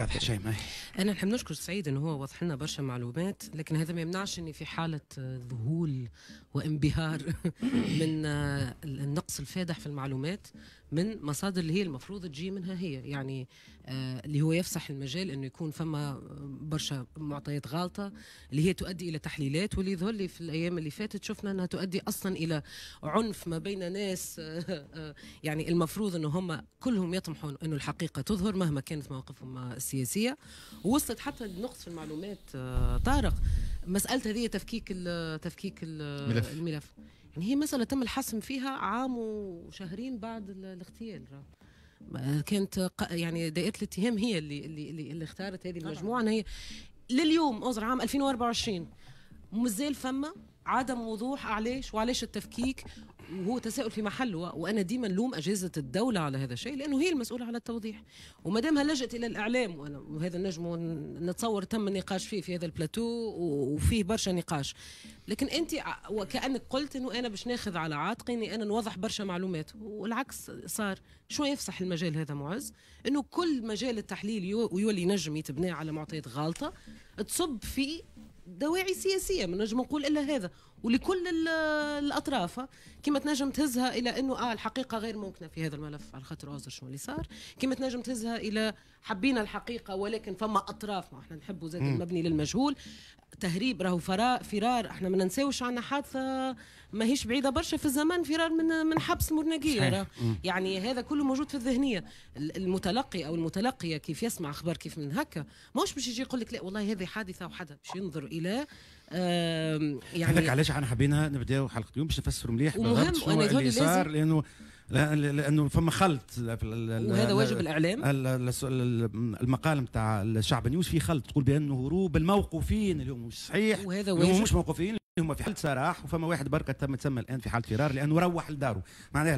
واضح انا نحب نشكر سعيد انه هو وضح لنا برشا معلومات لكن هذا ما يمنعش اني في حاله آه، ذهول وانبهار من آه، النقص الفادح في المعلومات من مصادر اللي هي المفروض تجي منها هي يعني آه، اللي هو يفسح المجال انه يكون فما برشا معطيات غالطه اللي هي تؤدي الى تحليلات واللي يظهر لي في الايام اللي فاتت شفنا انها تؤدي اصلا الى عنف ما بين ناس يعني المفروض انه هم كلهم يطمحون انه الحقيقه تظهر مهما كانت مواقفهم السياسيه وصلت حتى لنقص في المعلومات آه، طارق مساله هذه تفكيك تفكيك الملف, الملف. يعني هي مساله تم الحسم فيها عام وشهرين بعد الاغتيال كانت يعني دائره الاتهام هي اللي اللي اللي, اللي اختارت هذه المجموعه هي لليوم عذر عام 2024 مازال فما عدم وضوح عليش وعلاش التفكيك وهو تساؤل في محله وانا ديما نلوم اجهزه الدوله على هذا الشيء لانه هي المسؤوله على التوضيح وما دامها لجأت الى الاعلام وانا وهذا نجم نتصور تم النقاش فيه في هذا البلاتو وفيه برشا نقاش لكن انت وكانك قلت انه انا باش ناخذ على عاتقي اني انا نوضح برشا معلومات والعكس صار شو يفسح المجال هذا معز انه كل مجال التحليل يولي نجم يتبنى على معطيات غالطه تصب في دواعي سياسيه من نجم نقول الا هذا ولكل الاطراف كما تنجم تهزها الى انه اه الحقيقه غير ممكنه في هذا الملف على خاطر اوزر شو اللي صار كما تنجم تهزها الى حبينا الحقيقه ولكن فما اطراف ما احنا نحبه زاد المبني للمجهول تهريب راهو فرار احنا ما ننساوش عندنا حادثه ماهيش بعيده برشا في الزمان فرار من من حبس مرناقيه يعني هذا كله موجود في الذهنيه المتلقي او المتلقيه كيف يسمع اخبار كيف من هكا ماهوش باش يجي يقول لك لا والله هذه حادثه وحدها باش ينظر الى يعني هذاك علاش احنا حبينا نبداو حلقه اليوم باش نفسروا مليح بالضبط شنو اللي صار لانه لانه فما خلط وهذا واجب الاعلام المقال نتاع الشعب نيوز في خلط تقول بانه هروب الموقوفين اللي هم مش صحيح وهذا واجب مش موقوفين هم في حاله سراح وفما واحد بركه تم تسمى الان في حاله فرار لانه روح لداره معناها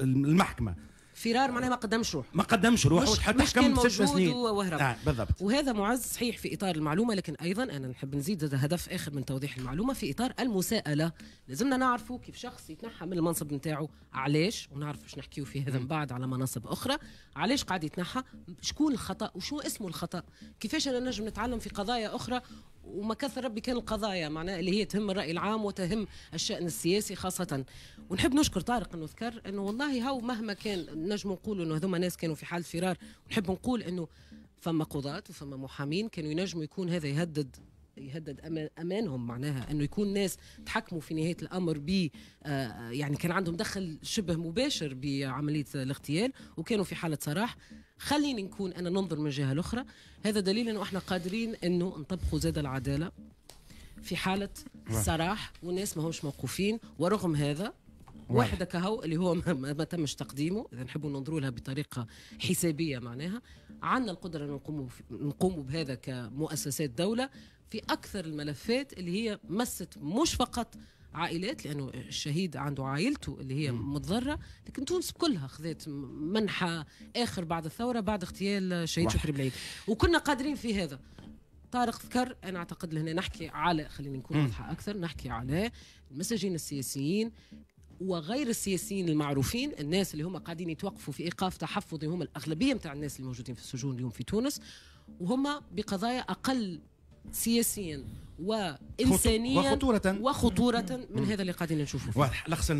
المحكمه فرار معناها ما قدمش روح ما قدمش مش حتى حكم ست سنين وهرب آه بالضبط وهذا معز صحيح في اطار المعلومه لكن ايضا انا نحب نزيد هذا هدف اخر من توضيح المعلومه في اطار المساءله لازمنا نعرفوا كيف شخص يتنحى من المنصب نتاعو علاش ونعرف باش نحكيو في هذا من بعد على مناصب اخرى علاش قاعد يتنحى شكون الخطا وشو اسمه الخطا كيفاش انا نجم نتعلم في قضايا اخرى وما كثر ربي كان القضايا معناها اللي هي تهم الراي العام وتهم الشان السياسي خاصه ونحب نشكر طارق انه ذكر انه والله هاو مهما كان نجم نقول انه هذوما ناس كانوا في حال فرار ونحب نقول انه فما قضاة وفما محامين كانوا ينجموا يكون هذا يهدد يهدد امانهم معناها انه يكون ناس تحكموا في نهايه الامر ب آه، يعني كان عندهم دخل شبه مباشر بعمليه الاغتيال وكانوا في حاله صراح خليني نكون انا ننظر من جهه الاخرى هذا دليل انه احنا قادرين انه نطبقوا زاد العداله في حاله نعم. صراح والناس ما همش موقوفين ورغم هذا واحده كهو اللي هو ما, تمش تقديمه اذا نحبوا ننظروا لها بطريقه حسابيه معناها عندنا القدره ان نقوم نقوم بهذا كمؤسسات دوله في اكثر الملفات اللي هي مست مش فقط عائلات لانه الشهيد عنده عائلته اللي هي متضرره لكن تونس كلها خذت منحى اخر بعد الثوره بعد اغتيال الشهيد شكري بلعيد وكنا قادرين في هذا طارق ذكر انا اعتقد لهنا نحكي على خلينا نكون واضحه اكثر نحكي على المساجين السياسيين وغير السياسيين المعروفين الناس اللي هم قاعدين يتوقفوا في ايقاف تحفظي هم الاغلبيه نتاع الناس الموجودين في السجون اليوم في تونس وهم بقضايا اقل سياسيا وانسانيا وخطورة وخطورة من هذا اللي قاعدين نشوفه واضح